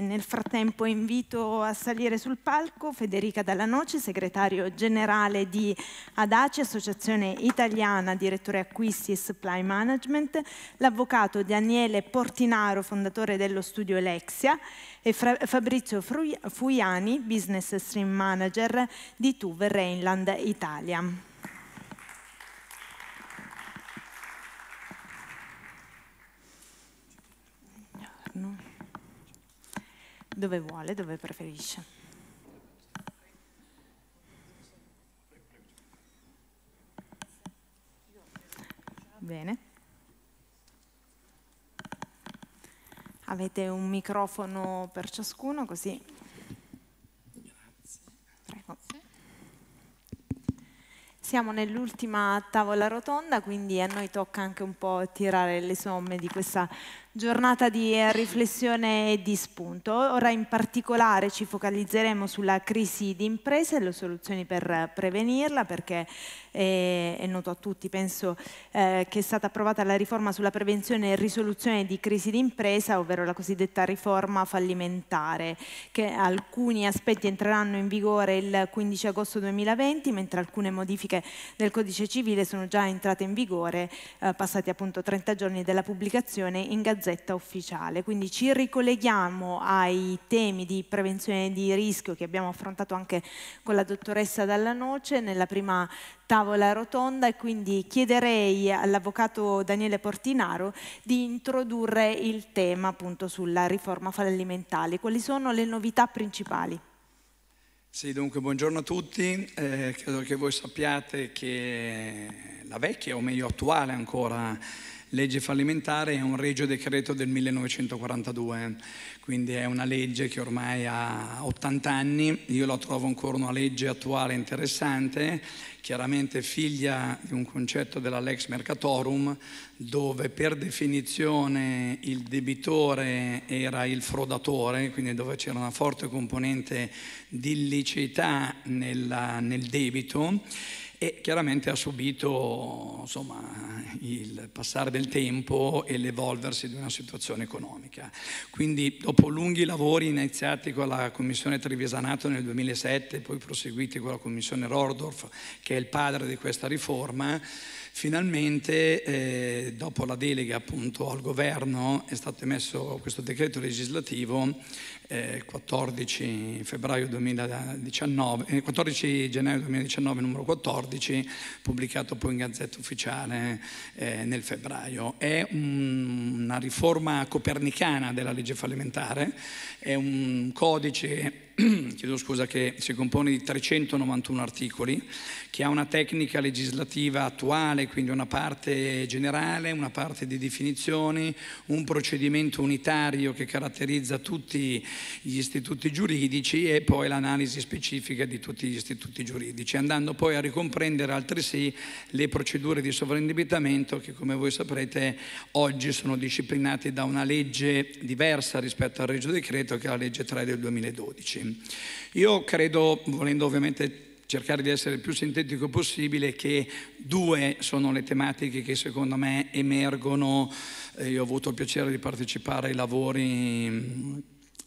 nel frattempo invito a salire sul palco Federica Dallanoci, segretario generale di ADACI, Associazione Italiana Direttore Acquisti e Supply Management, l'avvocato Daniele Portinaro, fondatore dello studio Elexia, e Fra Fabrizio Fru Fuiani, Business Stream Manager di Tuve Rainland Italia. dove vuole, dove preferisce. Bene. Avete un microfono per ciascuno, così. Prego. Siamo nell'ultima tavola rotonda, quindi a noi tocca anche un po' tirare le somme di questa giornata di riflessione e di spunto. Ora in particolare ci focalizzeremo sulla crisi di imprese e le soluzioni per prevenirla perché eh, è, noto a tutti, penso eh, che è stata approvata la riforma sulla prevenzione e risoluzione di crisi di impresa, ovvero la cosiddetta riforma fallimentare, che alcuni aspetti entreranno in vigore il 15 agosto 2020, mentre alcune modifiche del codice civile sono già entrate in vigore, eh, passati appunto 30 giorni della pubblicazione in gazzetta Gazzetta Ufficiale. Quindi ci ricolleghiamo ai temi di prevenzione di rischio che abbiamo affrontato anche con la dottoressa Dalla Noce nella prima tavola rotonda e quindi chiederei all'avvocato Daniele Portinaro di introdurre il tema appunto sulla riforma fallimentare. Quali sono le novità principali? Sì, dunque buongiorno a tutti. Eh, credo che voi sappiate che la vecchia, o meglio attuale ancora, legge fallimentare è un regio decreto del 1942, eh. quindi è una legge che ormai ha 80 anni, io la trovo ancora una legge attuale interessante, chiaramente figlia di un concetto della Lex Mercatorum, dove per definizione il debitore era il frodatore, quindi dove c'era una forte componente di illicità nel debito e chiaramente ha subito insomma, il passare del tempo e l'evolversi di una situazione economica. Quindi dopo lunghi lavori iniziati con la commissione Trevesanato nel 2007, poi proseguiti con la commissione Rordorf, che è il padre di questa riforma, Finalmente, eh, dopo la delega appunto al governo, è stato emesso questo decreto legislativo eh, 14, 2019, 14 gennaio 2019 numero 14, pubblicato poi in Gazzetta Ufficiale eh, nel febbraio. È un, una riforma copernicana della legge fallimentare, è un codice chiedo scusa, che si compone di 391 articoli che ha una tecnica legislativa attuale, quindi una parte generale, una parte di definizioni, un procedimento unitario che caratterizza tutti gli istituti giuridici e poi l'analisi specifica di tutti gli istituti giuridici, andando poi a ricomprendere altresì le procedure di sovraindebitamento che come voi saprete oggi sono disciplinate da una legge diversa rispetto al Regio Decreto che è la legge 3 del 2012. Io credo, volendo ovviamente cercare di essere il più sintetico possibile, che due sono le tematiche che secondo me emergono. Eh, io ho avuto il piacere di partecipare ai lavori mm,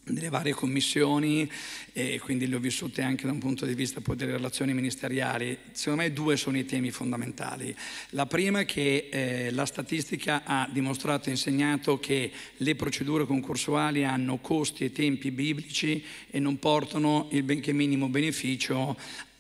delle varie commissioni e quindi le ho vissute anche da un punto di vista poi delle relazioni ministeriali. Secondo me due sono i temi fondamentali. La prima è che eh, la statistica ha dimostrato e insegnato che le procedure concorsuali hanno costi e tempi biblici e non portano il benché minimo beneficio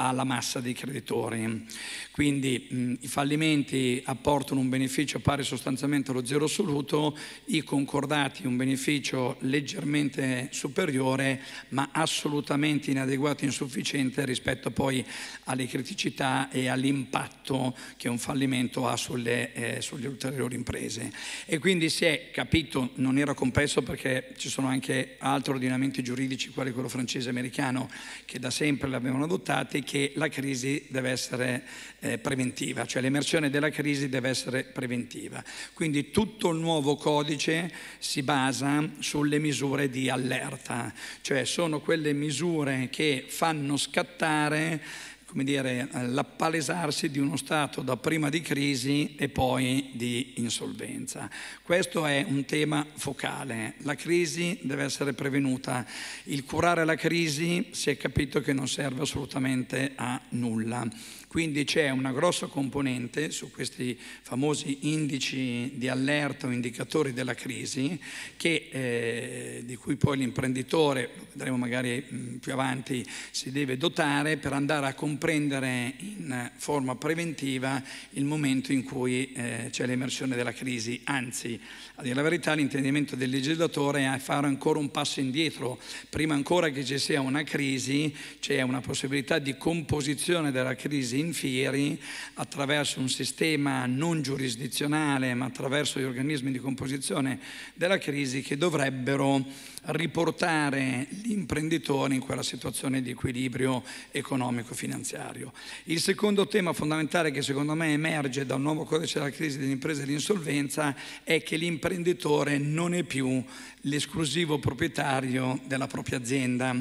alla massa dei creditori. Quindi mh, i fallimenti apportano un beneficio pari sostanzialmente allo zero assoluto, i concordati un beneficio leggermente superiore ma assolutamente inadeguato e insufficiente rispetto poi alle criticità e all'impatto che un fallimento ha sulle, eh, sulle ulteriori imprese. E quindi si è capito, non era complesso perché ci sono anche altri ordinamenti giuridici, quali quello francese e americano, che da sempre l'avevano adottato, che la crisi deve essere eh, preventiva, cioè l'emersione della crisi deve essere preventiva. Quindi tutto il nuovo codice si basa sulle misure di allerta, cioè sono quelle misure che fanno scattare come dire, l'appalesarsi di uno stato da prima di crisi e poi di insolvenza. Questo è un tema focale. La crisi deve essere prevenuta. Il curare la crisi si è capito che non serve assolutamente a nulla. Quindi c'è una grossa componente su questi famosi indici di allerta o indicatori della crisi che, eh, di cui poi l'imprenditore, vedremo magari mm, più avanti, si deve dotare per andare a comprendere in forma preventiva il momento in cui eh, c'è l'emersione della crisi. Anzi, a dire la verità, l'intendimento del legislatore è fare ancora un passo indietro. Prima ancora che ci sia una crisi c'è una possibilità di composizione della crisi Finfieri attraverso un sistema non giurisdizionale ma attraverso gli organismi di composizione della crisi che dovrebbero riportare l'imprenditore in quella situazione di equilibrio economico-finanziario. Il secondo tema fondamentale che secondo me emerge dal nuovo codice della crisi delle imprese e dell'insolvenza è che l'imprenditore non è più l'esclusivo proprietario della propria azienda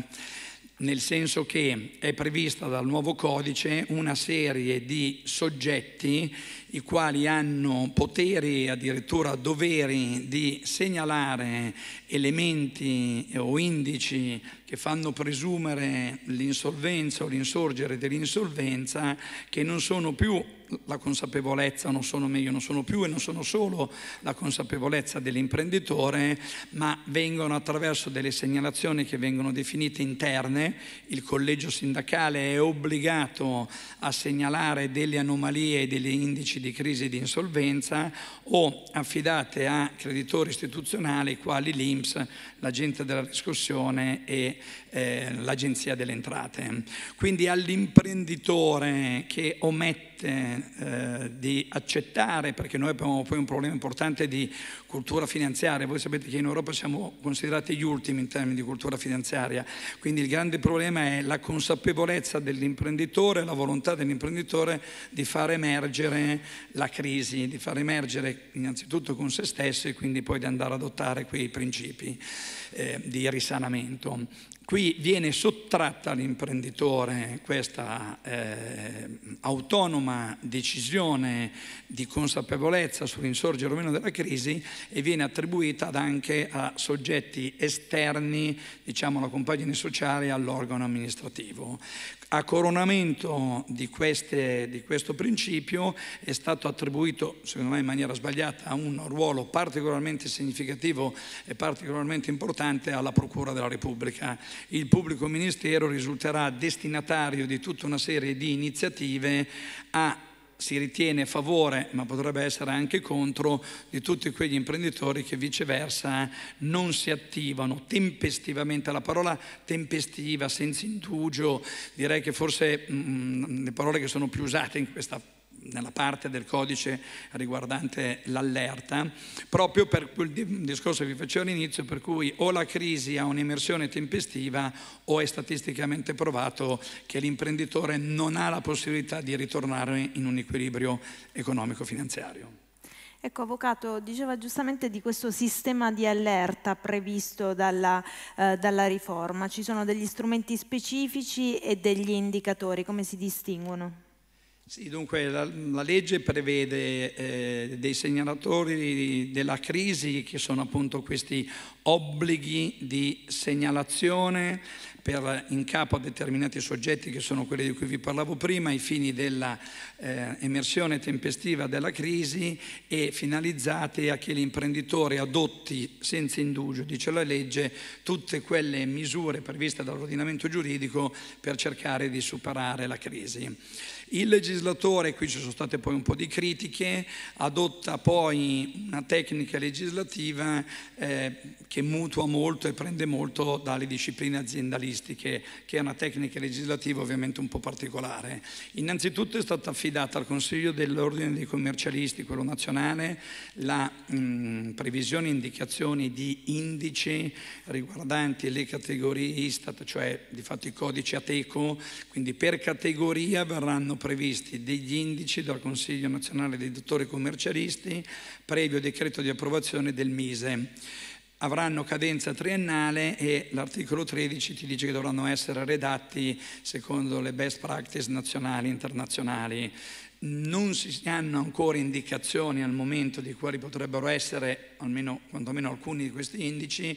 nel senso che è prevista dal nuovo codice una serie di soggetti i quali hanno potere, addirittura doveri di segnalare elementi o indici che fanno presumere l'insolvenza o l'insorgere dell'insolvenza, che non sono più la consapevolezza, non sono meglio, non sono più e non sono solo la consapevolezza dell'imprenditore, ma vengono attraverso delle segnalazioni che vengono definite interne. Il collegio sindacale è obbligato a segnalare delle anomalie e degli indici di crisi di insolvenza o affidate a creditori istituzionali quali l'INPS, l'Agente della riscossione e eh, l'Agenzia delle Entrate. Quindi all'imprenditore che omette eh, di accettare, perché noi abbiamo poi un problema importante di cultura finanziaria, voi sapete che in Europa siamo considerati gli ultimi in termini di cultura finanziaria, quindi il grande problema è la consapevolezza dell'imprenditore, la volontà dell'imprenditore di far emergere la crisi, di far emergere innanzitutto con se stesso e quindi poi di andare ad adottare quei principi eh, di risanamento. Qui viene sottratta all'imprenditore questa eh, autonoma decisione di consapevolezza sull'insorgere o meno della crisi e viene attribuita anche a soggetti esterni, diciamo alla compagine sociale e all'organo amministrativo. A coronamento di, queste, di, questo principio è stato attribuito, secondo me in maniera sbagliata, un ruolo particolarmente significativo e particolarmente importante alla Procura della Repubblica. Il pubblico ministero risulterà destinatario di tutta una serie di iniziative a si ritiene a favore, ma potrebbe essere anche contro, di tutti quegli imprenditori che viceversa eh, non si attivano tempestivamente. La parola tempestiva, senza indugio, direi che forse mh, mm, le parole che sono più usate in questa nella parte del codice riguardante l'allerta, proprio per quel discorso che vi facevo all'inizio, per cui o la crisi ha un'immersione tempestiva o è statisticamente provato che l'imprenditore non ha la possibilità di ritornare in un equilibrio economico-finanziario. Ecco, Avvocato, diceva giustamente di questo sistema di allerta previsto dalla, eh, dalla riforma. Ci sono degli strumenti specifici e degli indicatori, come si distinguono? Sì, dunque la, la legge prevede eh, dei segnalatori della crisi che sono appunto questi obblighi di segnalazione per, in capo a determinati soggetti che sono quelli di cui vi parlavo prima ai fini dell'emersione eh, tempestiva della crisi e finalizzate a che l'imprenditore adotti senza indugio, dice la legge, tutte quelle misure previste dall'ordinamento giuridico per cercare di superare la crisi. Il legislatore, qui ci sono state poi un po' di critiche, adotta poi una tecnica legislativa eh, che mutua molto e prende molto dalle discipline aziendalistiche, che è una tecnica legislativa ovviamente un po' particolare. Innanzitutto è stata affidata al Consiglio dell'Ordine dei Commercialisti, quello nazionale, la mh, mm, previsione e indicazioni di indici riguardanti le categorie Istat, cioè di fatto i codici Ateco, quindi per categoria verranno previsti degli indici dal Consiglio nazionale dei dottori commercialisti, previo decreto di approvazione del MISE avranno cadenza triennale e l'articolo 13 ti dice che dovranno essere redatti secondo le best practice nazionali e internazionali. Non si hanno ancora indicazioni al momento di quali potrebbero essere, almeno quantomeno alcuni di questi indici,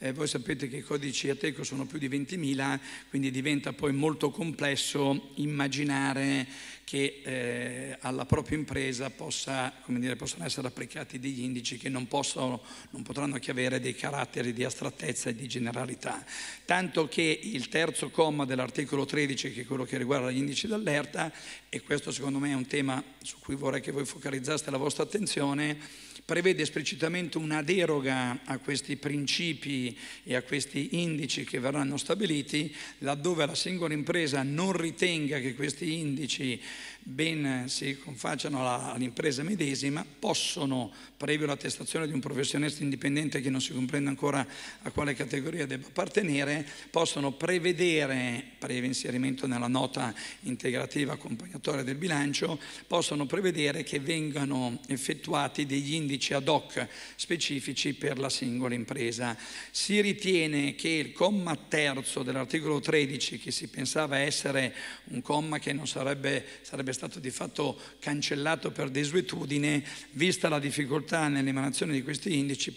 eh, voi sapete che i codici ateco sono più di 20.000, quindi diventa poi molto complesso immaginare che eh, alla propria impresa possa, dire, possano essere applicati degli indici che non, possono, non, potranno che avere dei caratteri di astrattezza e di generalità. Tanto che il terzo comma dell'articolo 13, che è quello che riguarda gli indici d'allerta, e questo secondo me è un tema su cui vorrei che voi focalizzaste la vostra attenzione, prevede esplicitamente una deroga a questi principi e a questi indici che verranno stabiliti laddove la singola impresa non ritenga che questi indici ben eh, si confacciano all'impresa medesima, possono, previo l'attestazione di un professionista indipendente che non si comprende ancora a quale categoria debba appartenere, possono prevedere, previo inserimento nella nota integrativa accompagnatoria del bilancio, possono prevedere che vengano effettuati degli indici ad hoc specifici per la singola impresa. Si ritiene che il comma terzo dell'articolo 13, che si pensava essere un comma che non sarebbe, sarebbe sarebbe stato di fatto cancellato per desuetudine, vista la difficoltà nell'emanazione di questi indici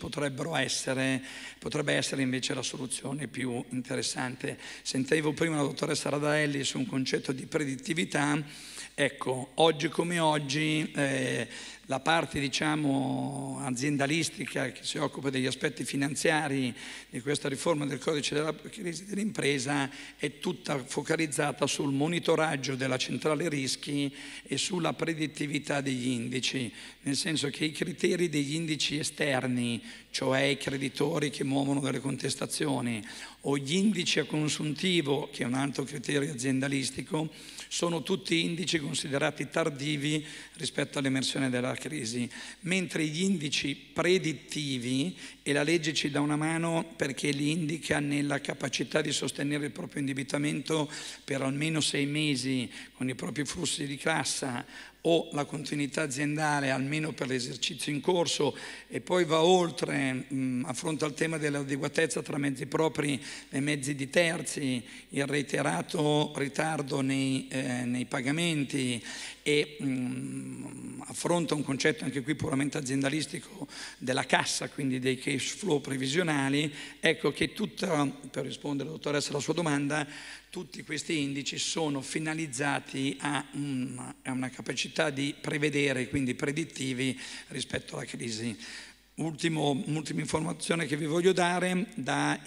essere, potrebbe essere invece la soluzione più interessante. Sentivo prima la dottoressa Radaelli su un concetto di predittività, ecco, oggi come oggi eh, la parte diciamo, aziendalistica che si occupa degli aspetti finanziari di questa riforma del codice della crisi dell'impresa è tutta focalizzata sul monitoraggio della centrale rischi e sulla predittività degli indici, nel senso che i criteri degli indici esterni, cioè i creditori che muovono delle contestazioni o gli indici a consuntivo, che è un altro criterio aziendalistico, sono tutti indici considerati tardivi rispetto all'emersione della della crisi, mentre gli indici predittivi, e la legge ci dà una mano perché li indica nella capacità di sostenere il proprio indebitamento per almeno sei mesi con i propri flussi di cassa o la continuità aziendale almeno per l'esercizio in corso e poi va oltre, mh, affronta il tema dell'adeguatezza tra mezzi propri e mezzi di terzi, il reiterato ritardo nei, eh, nei pagamenti e mh, affronta un concetto anche qui puramente aziendalistico della cassa, quindi dei cash flow previsionali, ecco che tutta, per rispondere dottoressa alla sua domanda, tutti questi indici sono finalizzati a una, a una capacità di prevedere, quindi predittivi rispetto alla crisi un'ultima informazione che vi voglio dare, dalle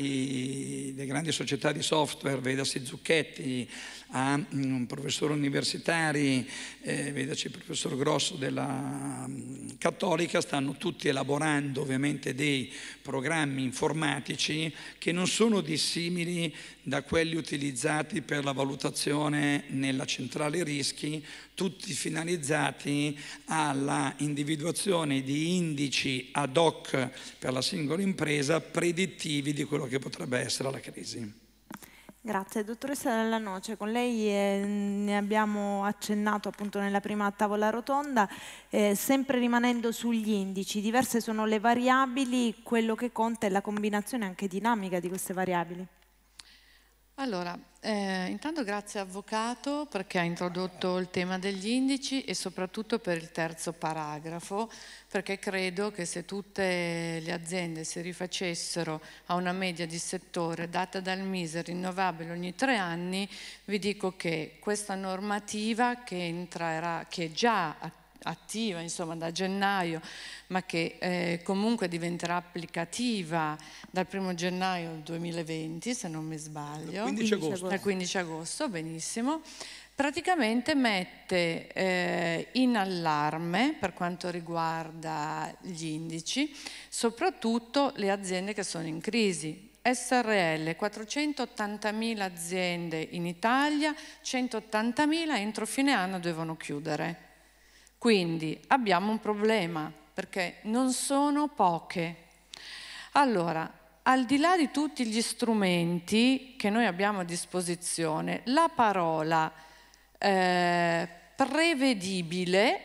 grandi società di software, vedasi Zucchetti, a um, professori universitari, eh, vedaci il professor Grosso della um, Cattolica, stanno tutti elaborando ovviamente dei programmi informatici che non sono dissimili da quelli utilizzati per la valutazione nella centrale rischi, tutti finalizzati alla individuazione di indici ad hoc per la singola impresa predittivi di quello che potrebbe essere la crisi. Grazie. Dottoressa Della Noce, con lei eh, ne abbiamo accennato appunto nella prima tavola rotonda, eh, sempre rimanendo sugli indici, diverse sono le variabili, quello che conta è la combinazione anche dinamica di queste variabili. Allora, eh, intanto grazie Avvocato perché ha introdotto il tema degli indici e soprattutto per il terzo paragrafo, perché credo che se tutte le aziende si rifacessero a una media di settore data dal MISE rinnovabile ogni tre anni, vi dico che questa normativa che, entrerà, che già attiva attiva insomma da gennaio ma che eh, comunque diventerà applicativa dal 1 gennaio 2020 se non mi sbaglio 15 agosto. dal 15 agosto benissimo praticamente mette eh, in allarme per quanto riguarda gli indici soprattutto le aziende che sono in crisi SRL 480.000 aziende in Italia, 180.000 entro fine anno devono chiudere. Quindi abbiamo un problema perché non sono poche. Allora, al di là di tutti gli strumenti che noi abbiamo a disposizione, la parola eh, prevedibile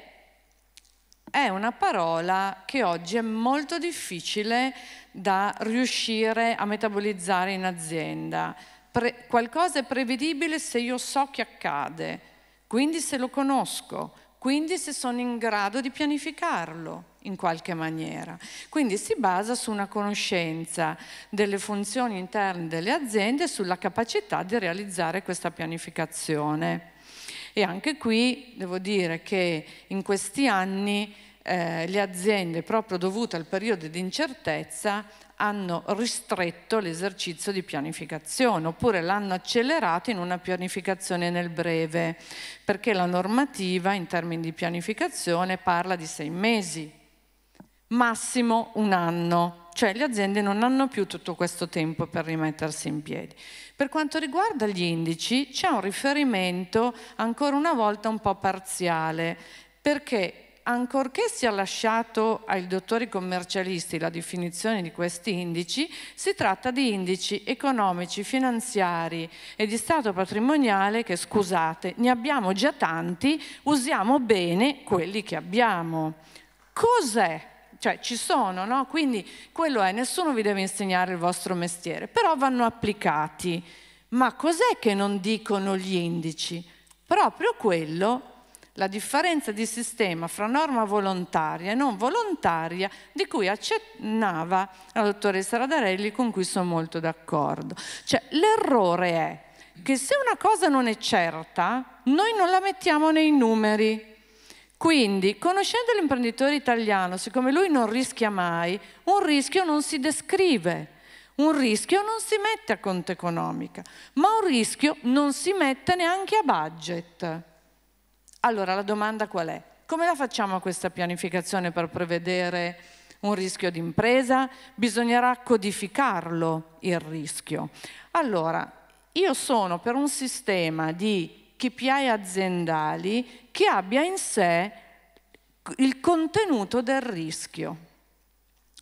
è una parola che oggi è molto difficile da riuscire a metabolizzare in azienda. Pre qualcosa è prevedibile se io so che accade, quindi se lo conosco quindi se sono in grado di pianificarlo in qualche maniera. Quindi si basa su una conoscenza delle funzioni interne delle aziende e sulla capacità di realizzare questa pianificazione. E anche qui devo dire che in questi anni eh, le aziende, proprio dovute al periodo di incertezza, hanno ristretto l'esercizio di pianificazione oppure l'hanno accelerato in una pianificazione nel breve, perché la normativa in termini di pianificazione parla di sei mesi, massimo un anno, cioè le aziende non hanno più tutto questo tempo per rimettersi in piedi. Per quanto riguarda gli indici c'è un riferimento ancora una volta un po' parziale, perché ancorché sia lasciato ai dottori commercialisti la definizione di questi indici, si tratta di indici economici, finanziari e di stato patrimoniale che, scusate, ne abbiamo già tanti, usiamo bene quelli che abbiamo. Cos'è? Cioè ci sono, no? Quindi quello è, nessuno vi deve insegnare il vostro mestiere, però vanno applicati. Ma cos'è che non dicono gli indici? Proprio quello la differenza di sistema fra norma volontaria e non volontaria di cui accennava la dottoressa Radarelli con cui sono molto d'accordo. Cioè l'errore è che se una cosa non è certa noi non la mettiamo nei numeri. Quindi, conoscendo l'imprenditore italiano, siccome lui non rischia mai, un rischio non si descrive. Un rischio non si mette a conto economica, ma un rischio non si mette neanche a budget. Allora la domanda qual è? Come la facciamo questa pianificazione per prevedere un rischio d'impresa? Bisognerà codificarlo il rischio. Allora, io sono per un sistema di KPI aziendali che abbia in sé il contenuto del rischio,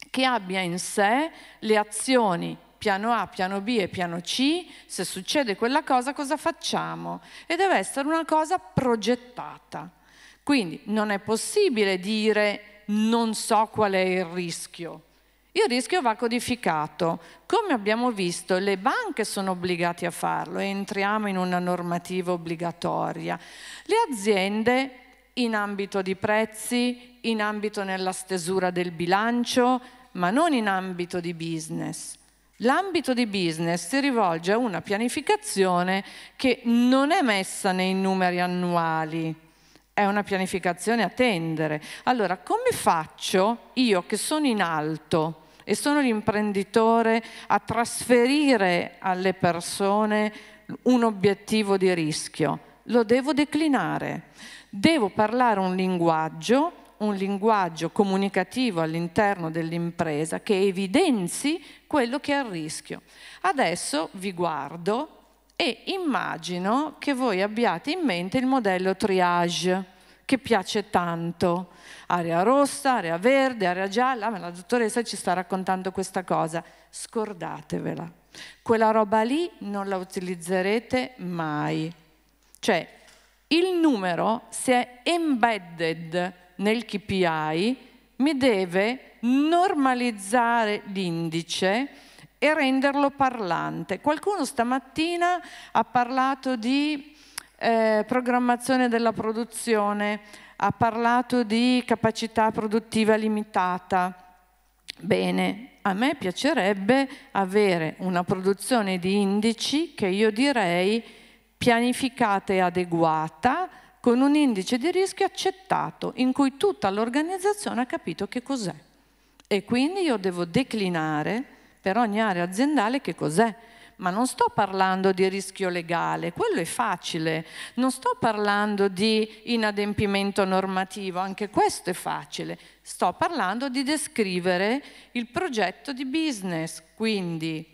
che abbia in sé le azioni piano A, piano B e piano C, se succede quella cosa cosa facciamo? E deve essere una cosa progettata. Quindi non è possibile dire non so qual è il rischio. Il rischio va codificato. Come abbiamo visto, le banche sono obbligate a farlo, entriamo in una normativa obbligatoria. Le aziende in ambito di prezzi, in ambito nella stesura del bilancio, ma non in ambito di business. L'ambito di business si rivolge a una pianificazione che non è messa nei numeri annuali, è una pianificazione a tendere. Allora, come faccio io che sono in alto e sono l'imprenditore a trasferire alle persone un obiettivo di rischio? Lo devo declinare. Devo parlare un linguaggio un linguaggio comunicativo all'interno dell'impresa che evidenzi quello che è a rischio. Adesso vi guardo e immagino che voi abbiate in mente il modello triage che piace tanto. Area rossa, area verde, area gialla, ma la dottoressa ci sta raccontando questa cosa. Scordatevela. Quella roba lì non la utilizzerete mai. Cioè, il numero si è embedded nel KPI mi deve normalizzare l'indice e renderlo parlante. Qualcuno stamattina ha parlato di eh, programmazione della produzione, ha parlato di capacità produttiva limitata. Bene, a me piacerebbe avere una produzione di indici che io direi pianificata e adeguata con un indice di rischio accettato in cui tutta l'organizzazione ha capito che cos'è. E quindi io devo declinare per ogni area aziendale che cos'è. Ma non sto parlando di rischio legale, quello è facile. Non sto parlando di inadempimento normativo, anche questo è facile. Sto parlando di descrivere il progetto di business. Quindi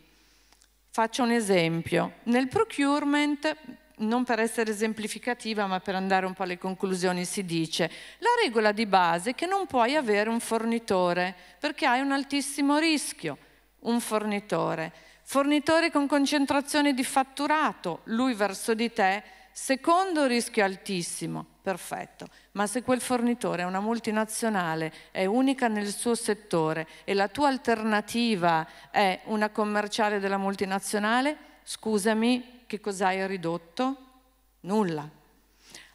faccio un esempio. Nel procurement non per essere esemplificativa, ma per andare un po' alle conclusioni, si dice la regola di base è che non puoi avere un fornitore perché hai un altissimo rischio, un fornitore. Fornitore con concentrazione di fatturato, lui verso di te, secondo rischio altissimo, perfetto. Ma se quel fornitore è una multinazionale, è unica nel suo settore e la tua alternativa è una commerciale della multinazionale, scusami, che cos'hai ridotto? Nulla.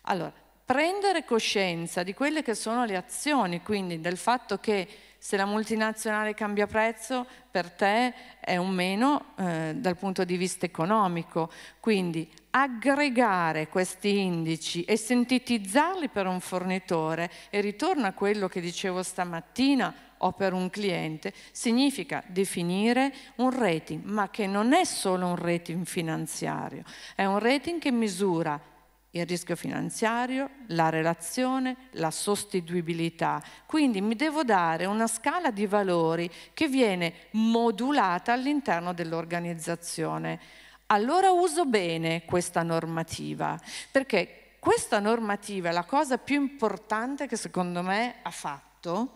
Allora, prendere coscienza di quelle che sono le azioni, quindi del fatto che se la multinazionale cambia prezzo, per te è un meno eh, dal punto di vista economico. Quindi aggregare questi indici e sintetizzarli per un fornitore, e ritorno a quello che dicevo stamattina, o per un cliente, significa definire un rating, ma che non è solo un rating finanziario, è un rating che misura il rischio finanziario, la relazione, la sostituibilità. Quindi mi devo dare una scala di valori che viene modulata all'interno dell'organizzazione. Allora uso bene questa normativa, perché questa normativa è la cosa più importante che secondo me ha fatto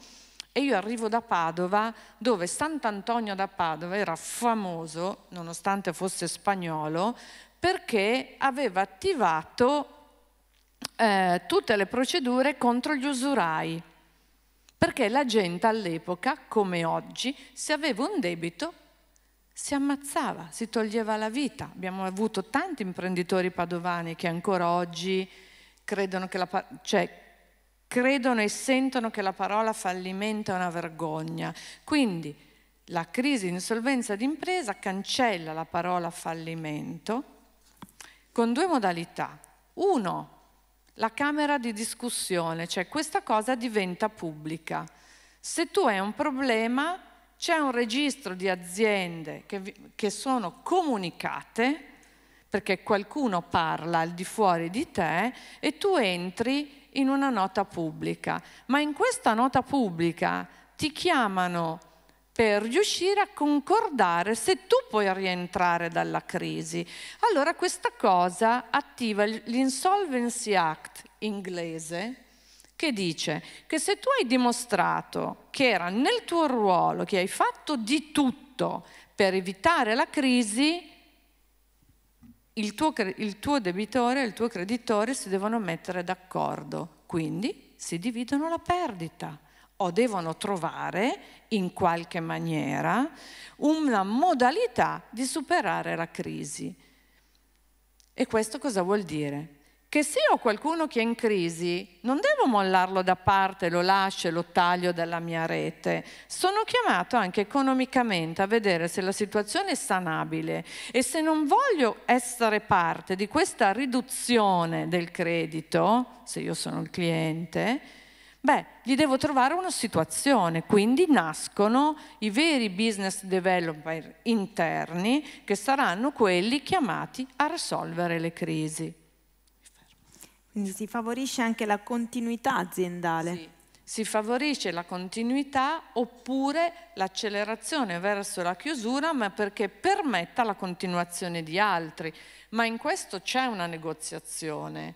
e io arrivo da Padova, dove Sant'Antonio da Padova era famoso, nonostante fosse spagnolo, perché aveva attivato eh, tutte le procedure contro gli usurai. Perché la gente all'epoca, come oggi, se aveva un debito si ammazzava, si toglieva la vita. Abbiamo avuto tanti imprenditori padovani che ancora oggi credono che la... Cioè, credono e sentono che la parola fallimento è una vergogna. Quindi la crisi di insolvenza d'impresa cancella la parola fallimento con due modalità. Uno, la camera di discussione, cioè questa cosa diventa pubblica. Se tu hai un problema, c'è un registro di aziende che, che sono comunicate, perché qualcuno parla al di fuori di te, e tu entri in una nota pubblica, ma in questa nota pubblica ti chiamano per riuscire a concordare se tu puoi rientrare dalla crisi. Allora questa cosa attiva l'Insolvency Act inglese, che dice che se tu hai dimostrato che era nel tuo ruolo, che hai fatto di tutto per evitare la crisi, il tuo, il tuo debitore e il tuo creditore si devono mettere d'accordo, quindi si dividono la perdita o devono trovare in qualche maniera una modalità di superare la crisi. E questo cosa vuol dire? che se ho qualcuno che è in crisi, non devo mollarlo da parte, lo lascio e lo taglio dalla mia rete. Sono chiamato anche economicamente a vedere se la situazione è sanabile e se non voglio essere parte di questa riduzione del credito, se io sono il cliente, beh, gli devo trovare una situazione, quindi nascono i veri business developer interni che saranno quelli chiamati a risolvere le crisi. Quindi si favorisce anche la continuità aziendale. Sì. Si favorisce la continuità oppure l'accelerazione verso la chiusura, ma perché permetta la continuazione di altri. Ma in questo c'è una negoziazione.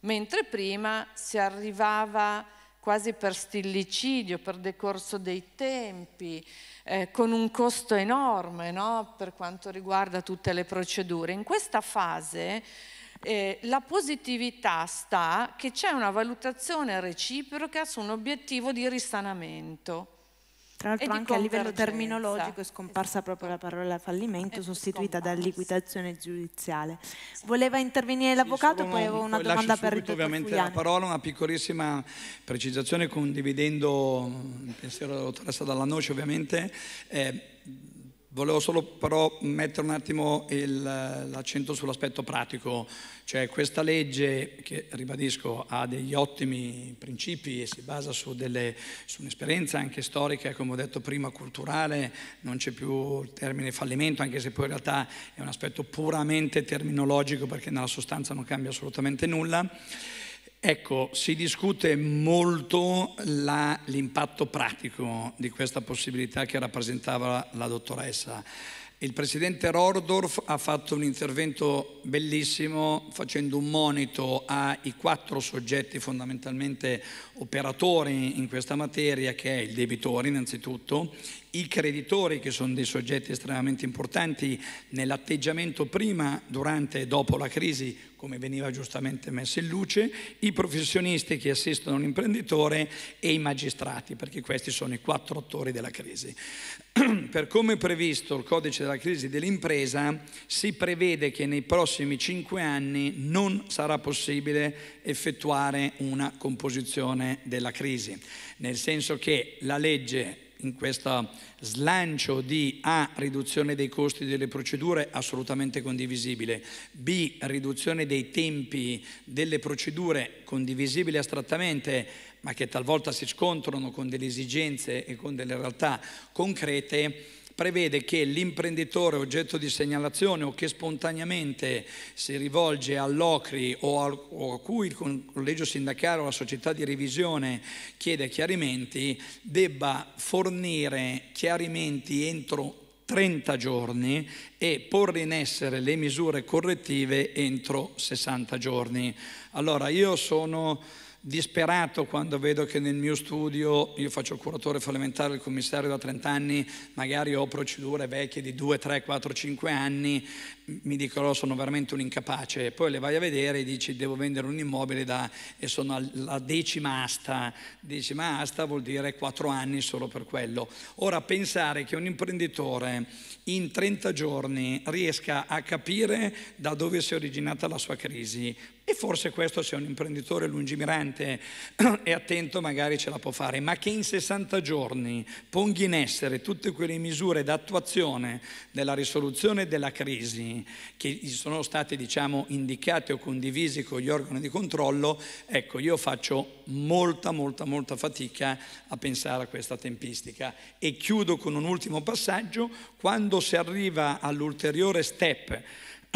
Mentre prima si arrivava quasi per stillicidio, per decorso dei tempi, eh, con un costo enorme no? per quanto riguarda tutte le procedure. In questa fase eh, la positività sta che c'è una valutazione reciproca su un obiettivo di risanamento. Tra l'altro anche a livello terminologico è scomparsa esatto. proprio la parola fallimento, è sostituita liquidazione giudiziale. Voleva intervenire l'avvocato, poi avevo una domanda per il dottor ovviamente Fugliani. la parola, una piccolissima precisazione condividendo mm, il pensiero della dottoressa Dalla ovviamente. Eh, Volevo solo però mettere un attimo il, l'accento sull'aspetto pratico, cioè questa legge che ribadisco ha degli ottimi principi e si basa su, delle, su, un'esperienza anche storica, come ho detto prima, culturale, non c'è più il termine fallimento, anche se poi in realtà è un aspetto puramente terminologico perché nella sostanza non cambia assolutamente nulla. Ecco, si discute molto la, l'impatto pratico di questa possibilità che rappresentava la dottoressa. Il presidente Rordorf ha fatto un intervento bellissimo facendo un monito ai quattro soggetti fondamentalmente operatori in questa materia, che è il debitore innanzitutto, i creditori, che sono dei soggetti estremamente importanti nell'atteggiamento prima, durante e dopo la crisi, come veniva giustamente messo in luce, i professionisti che assistono l'imprenditore e i magistrati, perché questi sono i quattro attori della crisi. per come è previsto il codice della crisi dell'impresa, si prevede che nei prossimi cinque anni non sarà possibile effettuare una composizione della crisi, nel senso che la legge in questo slancio di A, riduzione dei costi delle procedure, assolutamente condivisibile, B, riduzione dei tempi delle procedure, condivisibile astrattamente, ma che talvolta si scontrano con delle esigenze e con delle realtà concrete, prevede che l'imprenditore oggetto di segnalazione o che spontaneamente si rivolge all'OCRI o, al, o a cui il collegio sindacale o la società di revisione chiede chiarimenti debba fornire chiarimenti entro 30 giorni e porre in essere le misure correttive entro 60 giorni. Allora io sono disperato quando vedo che nel mio studio, io faccio il curatore fallimentare del commissario da 30 anni, magari ho procedure vecchie di 2, 3, 4, 5 anni mi dicono oh, sono veramente un incapace, poi le vai a vedere e dici devo vendere un immobile da, e sono alla decima asta, decima asta vuol dire quattro anni solo per quello. Ora pensare che un imprenditore in 30 giorni riesca a capire da dove si è originata la sua crisi e forse questo se un imprenditore lungimirante e attento magari ce la può fare, ma che in 60 giorni ponghi in essere tutte quelle misure d'attuazione della risoluzione della crisi che sono state diciamo, indicate o condivise con gli organi di controllo, ecco io faccio molta molta molta fatica a pensare a questa tempistica e chiudo con un ultimo passaggio, quando si arriva all'ulteriore step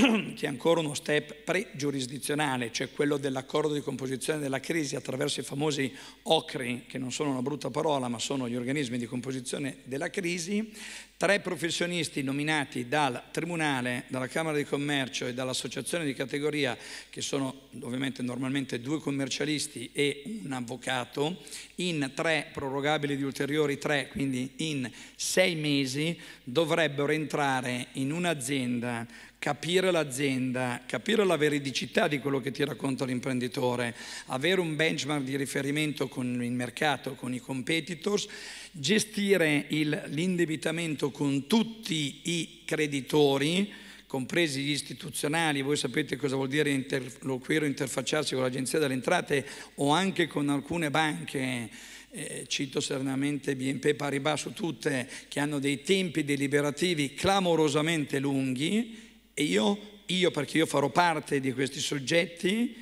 che è ancora uno step pre-giurisdizionale, cioè quello dell'accordo di composizione della crisi attraverso i famosi OCRI, che non sono una brutta parola, ma sono gli organismi di composizione della crisi, tre professionisti nominati dal Tribunale, dalla Camera di Commercio e dall'associazione di categoria, che sono ovviamente normalmente due commercialisti e un avvocato, in tre prorogabili di ulteriori tre, quindi in sei mesi, dovrebbero entrare in un'azienda capire l'azienda, capire la veridicità di quello che ti racconta l'imprenditore, avere un benchmark di riferimento con il mercato, con i competitors, gestire il, l'indebitamento con tutti i creditori, compresi gli istituzionali, voi sapete cosa vuol dire interloquire o interfacciarsi con l'Agenzia delle Entrate o anche con alcune banche, eh, cito serenamente BNP Paribas su tutte, che hanno dei tempi deliberativi clamorosamente lunghi e io, io perché io farò parte di questi soggetti,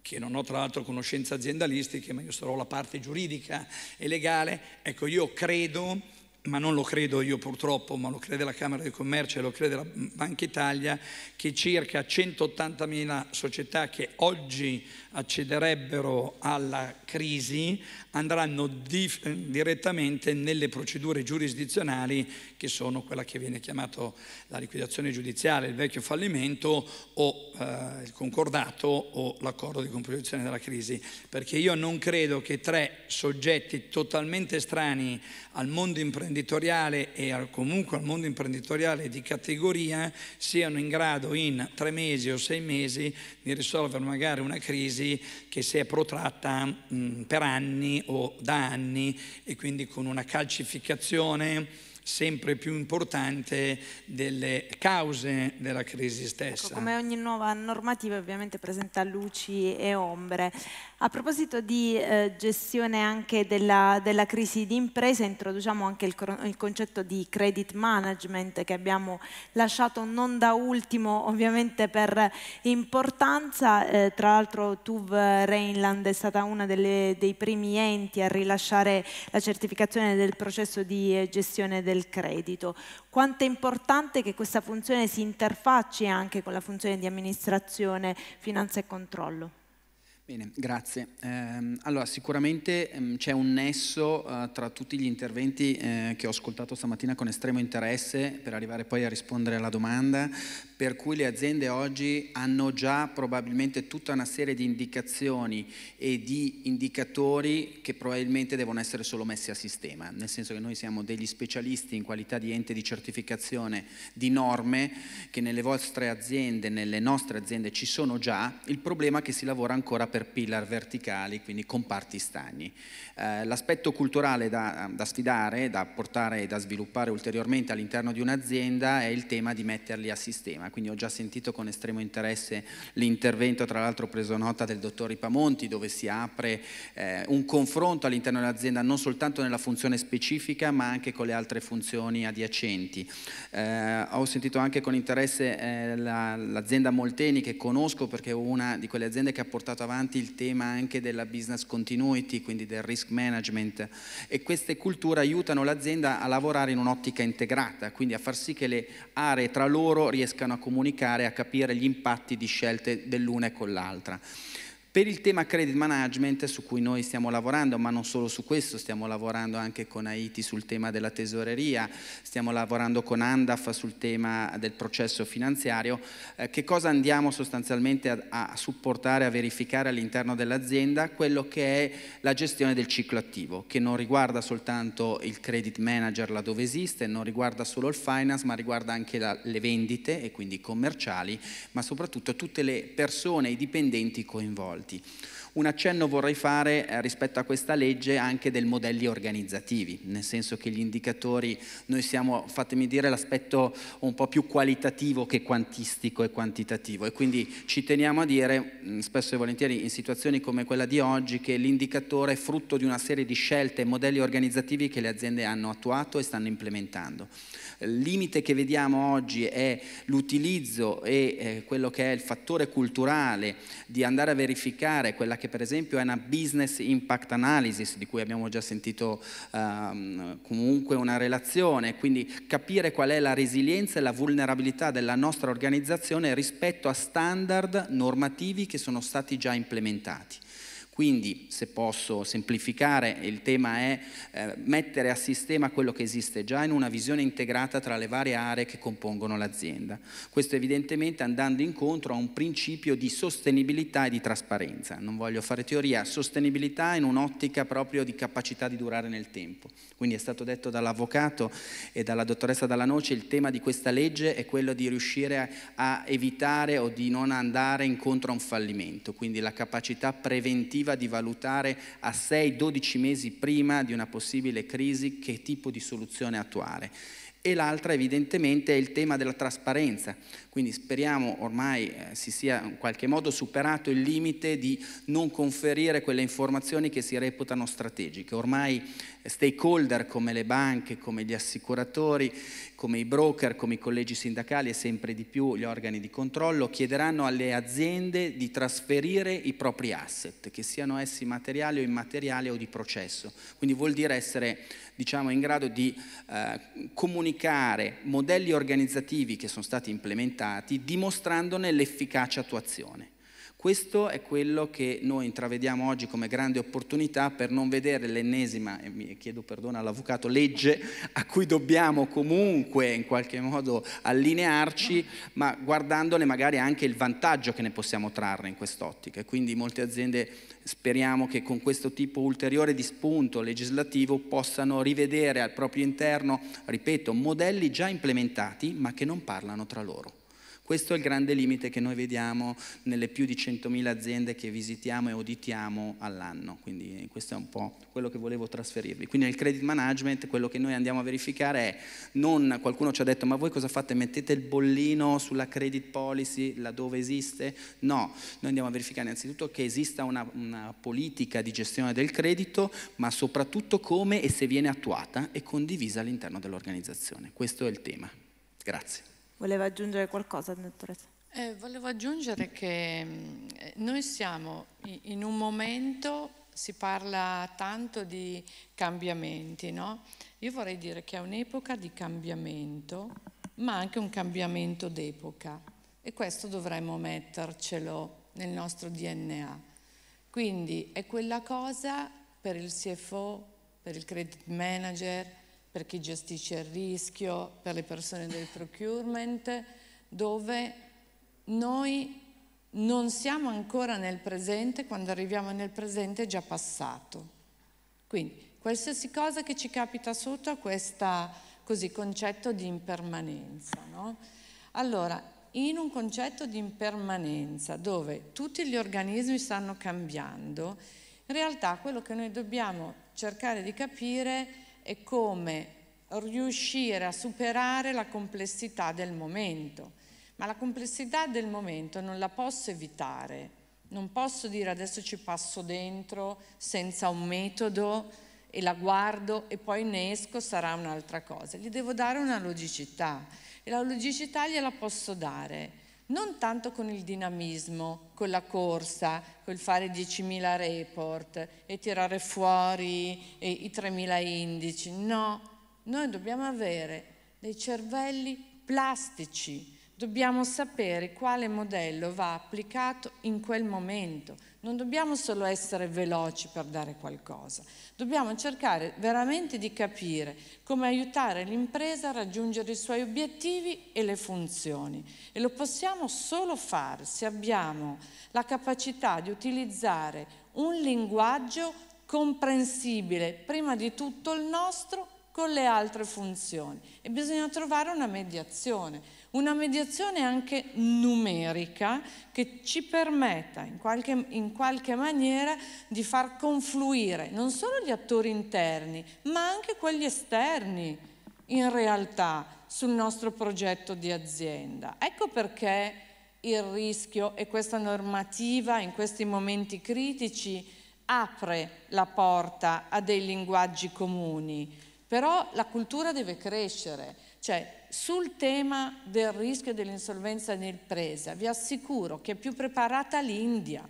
che non ho tra l'altro conoscenze aziendalistiche, ma io sarò la parte giuridica e legale, ecco io credo, ma non lo credo io purtroppo, ma lo crede la Camera di Commercio e lo crede la Banca Italia, che circa 180.000 società che oggi accederebbero alla crisi andranno direttamente nelle procedure giurisdizionali che sono quella che viene chiamata la liquidazione giudiziale, il vecchio fallimento o eh, il concordato o l'accordo di composizione della crisi, perché io non credo che tre soggetti totalmente strani al mondo imprenditoriale e comunque al mondo imprenditoriale di categoria siano in grado in tre mesi o sei mesi di risolvere magari una crisi che si è protratta mh, per anni o da anni e quindi con una calcificazione sempre più importante delle cause della crisi ecco, stessa. Ecco, come ogni nuova normativa ovviamente presenta luci e ombre. A proposito di eh, gestione anche della, della crisi di impresa, introduciamo anche il, il, concetto di credit management che abbiamo lasciato non da ultimo ovviamente per importanza. Eh, tra l'altro TUV Rheinland è stata uno dei primi enti a rilasciare la certificazione del processo di eh, gestione del credito. Quanto è importante che questa funzione si interfacci anche con la funzione di amministrazione, finanza e controllo? Bene, grazie. Ehm, allora, sicuramente ehm, c'è un nesso eh, tra tutti gli interventi eh, che ho ascoltato stamattina con estremo interesse per arrivare poi a rispondere alla domanda, per cui le aziende oggi hanno già probabilmente tutta una serie di indicazioni e di indicatori che probabilmente devono essere solo messi a sistema, nel senso che noi siamo degli specialisti in qualità di ente di certificazione di norme che nelle vostre aziende, nelle nostre aziende ci sono già, il problema è che si lavora ancora per caterpillar verticali, quindi comparti stagni. Eh, l'aspetto culturale da, da, sfidare, da portare e da sviluppare ulteriormente all'interno di un'azienda è il tema di metterli a sistema, quindi ho già sentito con estremo interesse l'intervento, tra l'altro preso nota del dottor Ripamonti, dove si apre eh, un confronto all'interno dell'azienda non soltanto nella funzione specifica ma anche con le altre funzioni adiacenti. Eh, ho sentito anche con interesse eh, la, l'azienda Molteni che conosco perché è una di quelle aziende che ha portato avanti importante il tema anche della business continuity, quindi del risk management e queste culture aiutano l'azienda a lavorare in un'ottica integrata, quindi a far sì che le aree tra loro riescano a comunicare, a capire gli impatti di scelte dell'una e con l'altra. Per il tema credit management su cui noi stiamo lavorando, ma non solo su questo, stiamo lavorando anche con Haiti sul tema della tesoreria, stiamo lavorando con Andaf sul tema del processo finanziario, eh, che cosa andiamo sostanzialmente a, a supportare, a verificare all'interno dell'azienda? Quello che è la gestione del ciclo attivo, che non riguarda soltanto il credit manager laddove esiste, non riguarda solo il finance, ma riguarda anche la, le vendite e quindi i commerciali, ma soprattutto tutte le persone, i dipendenti coinvolti avanti. Un accenno vorrei fare eh, rispetto a questa legge anche dei modelli organizzativi, nel senso che gli indicatori, noi siamo, fatemi dire, l'aspetto un po' più qualitativo che quantistico e quantitativo e quindi ci teniamo a dire, mm, spesso e volentieri in situazioni come quella di oggi, che l'indicatore è frutto di una serie di scelte e modelli organizzativi che le aziende hanno attuato e stanno implementando. Il limite che vediamo oggi è l'utilizzo e eh, quello che è il fattore culturale di andare a verificare quella che per esempio è una business impact analysis di cui abbiamo già sentito ehm, comunque una relazione, quindi capire qual è la resilienza e la vulnerabilità della nostra organizzazione rispetto a standard normativi che sono stati già implementati. Quindi, se posso semplificare, il tema è eh, mettere a sistema quello che esiste già in una visione integrata tra le varie aree che compongono l'azienda. Questo evidentemente andando incontro a un principio di sostenibilità e di trasparenza. Non voglio fare teoria, sostenibilità in un'ottica proprio di capacità di durare nel tempo. Quindi è stato detto dall'avvocato e dalla dottoressa Dallanoce, il tema di questa legge è quello di riuscire a, a evitare o di non andare incontro a un fallimento, quindi la capacità preventiva prerogativa di valutare a 6-12 mesi prima di una possibile crisi che tipo di soluzione attuare e l'altra evidentemente è il tema della trasparenza, quindi speriamo ormai eh, si sia in qualche modo superato il limite di non conferire quelle informazioni che si reputano strategiche. Ormai stakeholder come le banche, come gli assicuratori, come i broker, come i collegi sindacali e sempre di più gli organi di controllo chiederanno alle aziende di trasferire i propri asset, che siano essi materiali o immateriali o di processo. Quindi vuol dire essere diciamo, in grado di eh, comunicare modelli organizzativi che sono stati implementati dimostrandone l'efficace attuazione. Questo è quello che noi intravediamo oggi come grande opportunità per non vedere l'ennesima, e mi chiedo perdono all'avvocato, legge a cui dobbiamo comunque in qualche modo allinearci, ma guardandone magari anche il vantaggio che ne possiamo trarre in quest'ottica. E quindi molte aziende speriamo che con questo tipo ulteriore di spunto legislativo possano rivedere al proprio interno, ripeto, modelli già implementati ma che non parlano tra loro. Questo è il grande limite che noi vediamo nelle più di 100.000 aziende che visitiamo e auditiamo all'anno, quindi eh, questo è un po' quello che volevo trasferirvi. Quindi nel credit management quello che noi andiamo a verificare è non qualcuno ci ha detto ma voi cosa fate? Mettete il bollino sulla credit policy laddove esiste? No, noi andiamo a verificare innanzitutto che esista una, una politica di gestione del credito, ma soprattutto come e se viene attuata e condivisa all'interno dell'organizzazione. Questo è il tema. Grazie. Voleva aggiungere qualcosa, dottoressa? Eh, volevo aggiungere che mm, eh, noi siamo in un momento, si parla tanto di cambiamenti, no? Io vorrei dire che è un'epoca di cambiamento, ma anche un cambiamento d'epoca e questo dovremmo mettercelo nel nostro DNA. Quindi è quella cosa per il CFO, per il credit manager, per chi gestisce il rischio, per le persone del procurement, dove noi non siamo ancora nel presente, quando arriviamo nel presente è già passato. Quindi qualsiasi cosa che ci capita sotto a questo concetto di impermanenza. No? Allora, in un concetto di impermanenza dove tutti gli organismi stanno cambiando, in realtà quello che noi dobbiamo cercare di capire è e come riuscire a superare la complessità del momento. Ma la complessità del momento non la posso evitare, non posso dire adesso ci passo dentro senza un metodo e la guardo e poi ne esco sarà un'altra cosa. Gli devo dare una logicità e la logicità gliela posso dare non tanto con il dinamismo, con la corsa, col fare 10.000 report e tirare fuori eh, i 3.000 indici, no, noi dobbiamo avere dei cervelli plastici, dobbiamo sapere quale modello va applicato in quel momento non dobbiamo solo essere veloci per dare qualcosa, dobbiamo cercare veramente di capire come aiutare l'impresa a raggiungere i suoi obiettivi e le funzioni e lo possiamo solo fare se abbiamo la capacità di utilizzare un linguaggio comprensibile, prima di tutto il nostro, con le altre funzioni e bisogna trovare una mediazione una mediazione anche numerica che ci permetta in qualche, in qualche maniera di far confluire non solo gli attori interni, ma anche quelli esterni in realtà sul nostro progetto di azienda. Ecco perché il rischio e questa normativa in questi momenti critici apre la porta a dei linguaggi comuni, però la cultura deve crescere cioè, sul tema del rischio dell'insolvenza nell'impresa, vi assicuro che è più preparata l'India,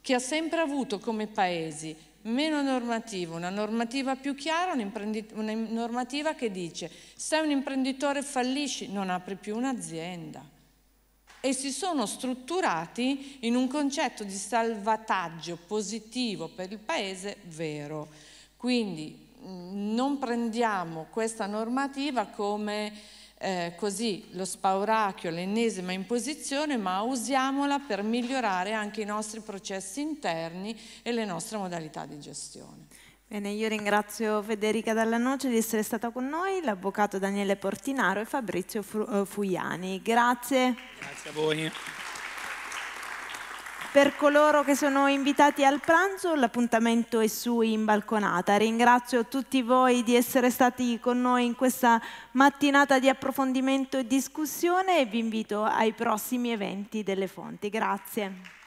che ha sempre avuto come paesi meno normativa, una normativa più chiara, una normativa che dice se un imprenditore fallisce non apri più un'azienda. E si sono strutturati in un concetto di salvataggio positivo per il paese vero. Quindi non prendiamo questa normativa come eh, così lo spauracchio, l'ennesima imposizione, ma usiamola per migliorare anche i nostri processi interni e le nostre modalità di gestione. Bene, io ringrazio Federica Dalla di essere stata con noi, l'avvocato Daniele Portinaro e Fabrizio eh, Fugliani. Grazie. Grazie a voi. Per coloro che sono invitati al pranzo l'appuntamento è su in balconata. Ringrazio tutti voi di essere stati con noi in questa mattinata di approfondimento e discussione e vi invito ai prossimi eventi delle fonti. Grazie.